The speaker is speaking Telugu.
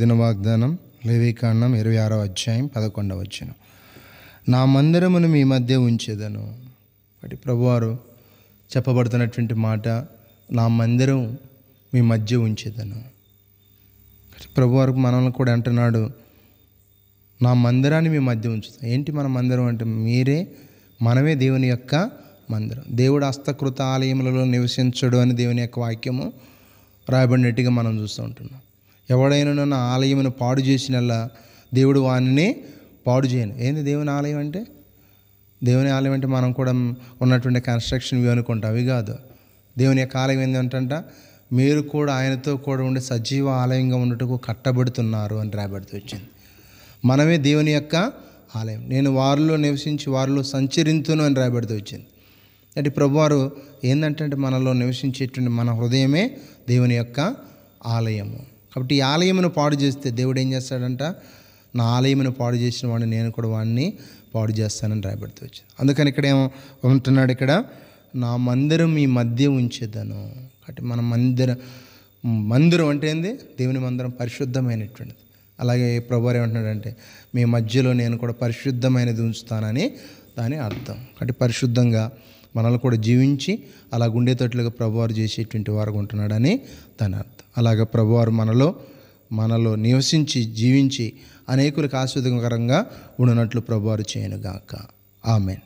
దిన వాగ్దానం లేవికాండం ఇరవై ఆరో అధ్యాయం పదకొండవ వచ్చిన నా మందిరమును మీ మధ్య ఉంచేదను ఒకటి ప్రభువారు చెప్పబడుతున్నటువంటి మాట నా మందిరం మీ మధ్య ఉంచేదను ప్రభువారు మనల్ని కూడా అంటున్నాడు నా మందిరాన్ని మీ మధ్య ఉంచుతాను ఏంటి మన మందిరం అంటే మీరే మనమే దేవుని యొక్క మందిరం దేవుడు హస్తకృత ఆలయములలో నివసించడు అని దేవుని యొక్క వాక్యము రాయబడినట్టుగా మనం చూస్తూ ఉంటున్నాం ఎవడైనా నా ఆలయమును పాడు చేసినల్లా దేవుడు వానిని పాడు చేయను ఏంది దేవుని ఆలయం అంటే దేవుని ఆలయం అంటే మనం కూడా ఉన్నటువంటి కన్స్ట్రక్షన్ వ్యూ అనుకుంటాం అవి కాదు దేవుని యొక్క ఆలయం ఏంటంట మీరు కూడా ఆయనతో కూడా ఉండి సజీవ ఆలయంగా ఉండటకు కట్టబడుతున్నారు అని రాబడుతూ వచ్చింది మనమే దేవుని యొక్క ఆలయం నేను వారిలో నివసించి వారిలో సంచరింతును అని రాబడుతూ వచ్చింది అంటే ప్రభువారు ఏంటంటే మనలో నివసించేటువంటి మన హృదయమే దేవుని యొక్క ఆలయము కాబట్టి ఈ ఆలయమును పాడు చేస్తే దేవుడు ఏం చేస్తాడంట నా ఆలయమును పాడు చేసిన వాడిని నేను కూడా వాడిని పాడు చేస్తానని రాయబడుతూ వచ్చింది అందుకని ఇక్కడ ఏమంటున్నాడు ఇక్కడ నా మందిరం మీ మధ్య ఉంచేదను కాబట్టి మన మందిరం మందిరం అంటే ఏంది దేవుని మందిరం పరిశుద్ధమైనటువంటిది అలాగే ప్రభువారు ఏమంటున్నాడంటే మీ మధ్యలో నేను కూడా పరిశుద్ధమైనది ఉంచుతానని దాని అర్థం కాబట్టి పరిశుద్ధంగా మనల్ని కూడా జీవించి అలా గుండెతట్లుగా ప్రభువారు చేసేటువంటి వారుగా ఉంటున్నాడని దాని అర్థం అలాగే ప్రభువారు మనలో మనలో నివసించి జీవించి అనేకులకు ఆస్వాదకరంగా ఉండనట్లు ప్రభువారు చేయనుగాక ఆమెన్